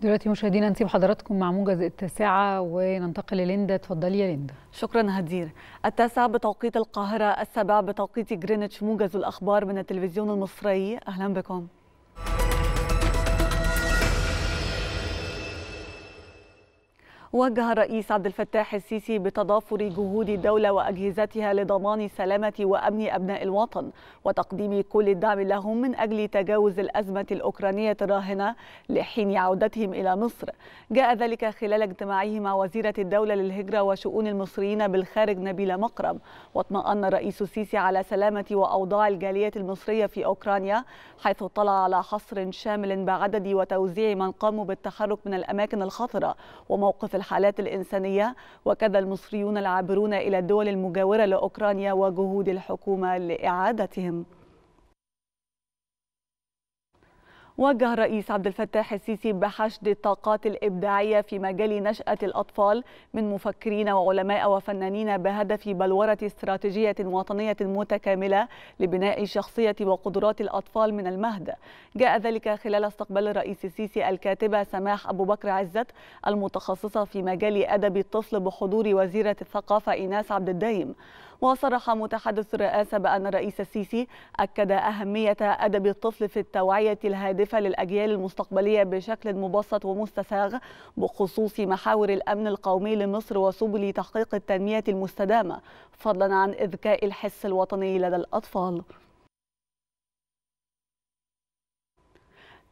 دلوقتي مشاهدينا نسيب حضراتكم مع موجز التاسعة وننتقل لليندا اتفضلي يا ليندا شكرا هدير التاسعة بتوقيت القاهرة السابعة بتوقيت جرينتش موجز الأخبار من التلفزيون المصري أهلا بكم وجه الرئيس عبد الفتاح السيسي بتضافر جهود الدولة وأجهزتها لضمان سلامة وأمن أبناء الوطن وتقديم كل الدعم لهم من أجل تجاوز الأزمة الأوكرانية الراهنة لحين عودتهم إلى مصر جاء ذلك خلال اجتماعه مع وزيرة الدولة للهجرة وشؤون المصريين بالخارج نبيلة مقرم واطمأن الرئيس السيسي على سلامة وأوضاع الجالية المصرية في أوكرانيا حيث اطلع على حصر شامل بعدد وتوزيع من قاموا بالتحرك من الأماكن الخطرة وموقف الحالات الإنسانية وكذا المصريون العابرون إلى الدول المجاورة لأوكرانيا وجهود الحكومة لإعادتهم وجه الرئيس عبد الفتاح السيسي بحشد الطاقات الإبداعية في مجال نشأة الأطفال من مفكرين وعلماء وفنانين بهدف بلورة استراتيجية وطنية متكاملة لبناء شخصية وقدرات الأطفال من المهد جاء ذلك خلال استقبال الرئيس السيسي الكاتبة سماح أبو بكر عزت المتخصصة في مجال أدب الطفل بحضور وزيرة الثقافة إيناس عبد الدايم وصرح متحدث الرئاسة بأن الرئيس السيسي أكد أهمية أدب الطفل في التوعية الهادفة للأجيال المستقبلية بشكل مبسط ومستساغ بخصوص محاور الأمن القومي لمصر وسبل تحقيق التنمية المستدامة فضلا عن إذكاء الحس الوطني لدى الأطفال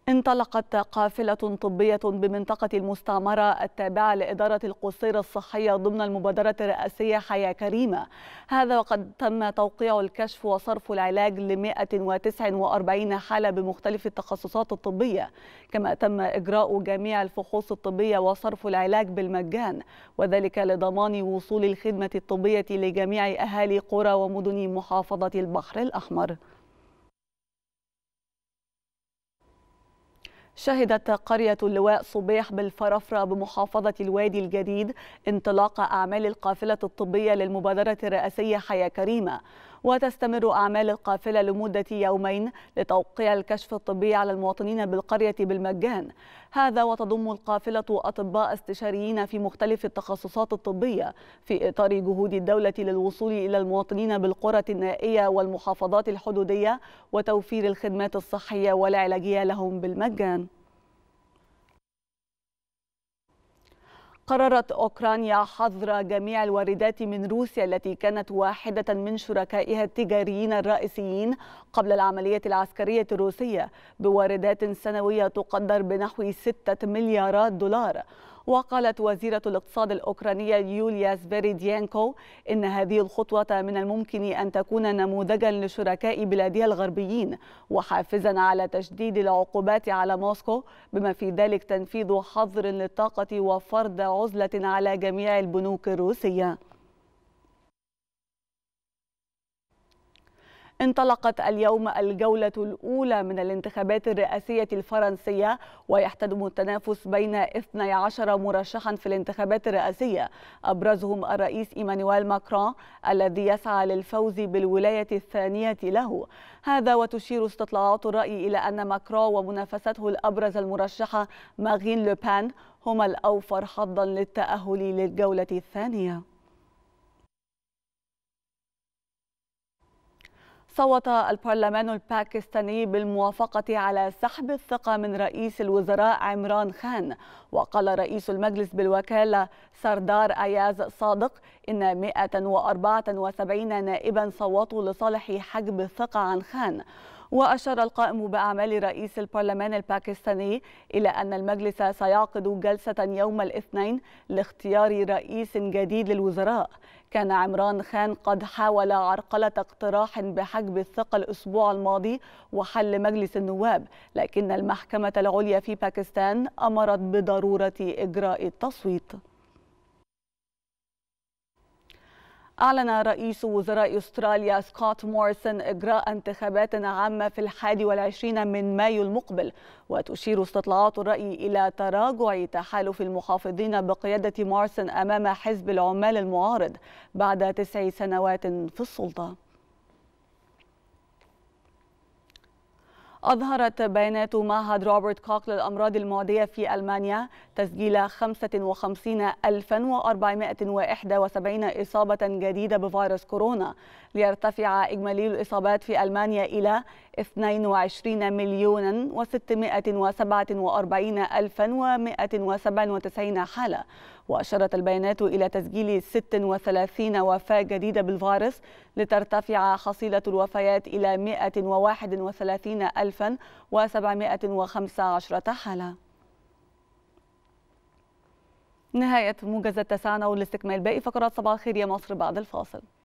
انطلقت قافلة طبية بمنطقة المستعمرة التابعة لإدارة القصير الصحية ضمن المبادرة الرئاسية حياة كريمة هذا وقد تم توقيع الكشف وصرف العلاج ل 149 حالة بمختلف التخصصات الطبية كما تم إجراء جميع الفحوص الطبية وصرف العلاج بالمجان وذلك لضمان وصول الخدمة الطبية لجميع أهالي قرى ومدن محافظة البحر الأحمر شهدت قرية اللواء صبيح بالفرافرة بمحافظة الوادي الجديد انطلاق أعمال القافلة الطبية للمبادرة الرئاسية حياة كريمة وتستمر أعمال القافلة لمدة يومين لتوقيع الكشف الطبي على المواطنين بالقرية بالمجان هذا وتضم القافلة أطباء استشاريين في مختلف التخصصات الطبية في إطار جهود الدولة للوصول إلى المواطنين بالقرى النائية والمحافظات الحدودية وتوفير الخدمات الصحية والعلاجية لهم بالمجان قررت أوكرانيا حظر جميع الواردات من روسيا التي كانت واحدة من شركائها التجاريين الرئيسيين قبل العملية العسكرية الروسية بواردات سنوية تقدر بنحو 6 مليارات دولار وقالت وزيرة الاقتصاد الأوكرانية يوليا سبيريديانكو إن هذه الخطوة من الممكن أن تكون نموذجا لشركاء بلادها الغربيين وحافزا على تشديد العقوبات على موسكو بما في ذلك تنفيذ حظر للطاقة وفرض عزلة على جميع البنوك الروسية انطلقت اليوم الجولة الأولى من الانتخابات الرئاسية الفرنسية ويحتدم التنافس بين 12 مرشحا في الانتخابات الرئاسية أبرزهم الرئيس إيمانويل ماكرون الذي يسعى للفوز بالولاية الثانية له هذا وتشير استطلاعات الرأي إلى أن ماكرون ومنافسته الأبرز المرشحة ماغين لوبان هما الأوفر حظا للتأهل للجولة الثانية صوت البرلمان الباكستاني بالموافقة على سحب الثقة من رئيس الوزراء عمران خان وقال رئيس المجلس بالوكالة سردار أياز صادق إن 174 نائبا صوتوا لصالح حجب الثقة عن خان وأشار القائم بأعمال رئيس البرلمان الباكستاني إلى أن المجلس سيعقد جلسة يوم الاثنين لاختيار رئيس جديد للوزراء كان عمران خان قد حاول عرقلة اقتراح بحجب الثقة الأسبوع الماضي وحل مجلس النواب لكن المحكمة العليا في باكستان أمرت بضرورة إجراء التصويت أعلن رئيس وزراء أستراليا سكوت موريسون إجراء انتخابات عامة في الحادي والعشرين من مايو المقبل وتشير استطلاعات الرأي إلى تراجع تحالف المحافظين بقيادة موريسون أمام حزب العمال المعارض بعد تسع سنوات في السلطة أظهرت بيانات معهد روبرت كوك للأمراض المعدية في ألمانيا تسجيل 55471 إصابة جديدة بفيروس كورونا ليرتفع إجمالي الإصابات في ألمانيا إلى 22 مليون و647 ألفا 197 حالة وأشارت البيانات إلى تسجيل 36 وفاة جديدة بالفيروس لترتفع حصيلة الوفيات إلى 131715 حالة نهاية موجز التسعة والاستكمال باقي فقرات صباح الخير يا مصر بعد الفاصل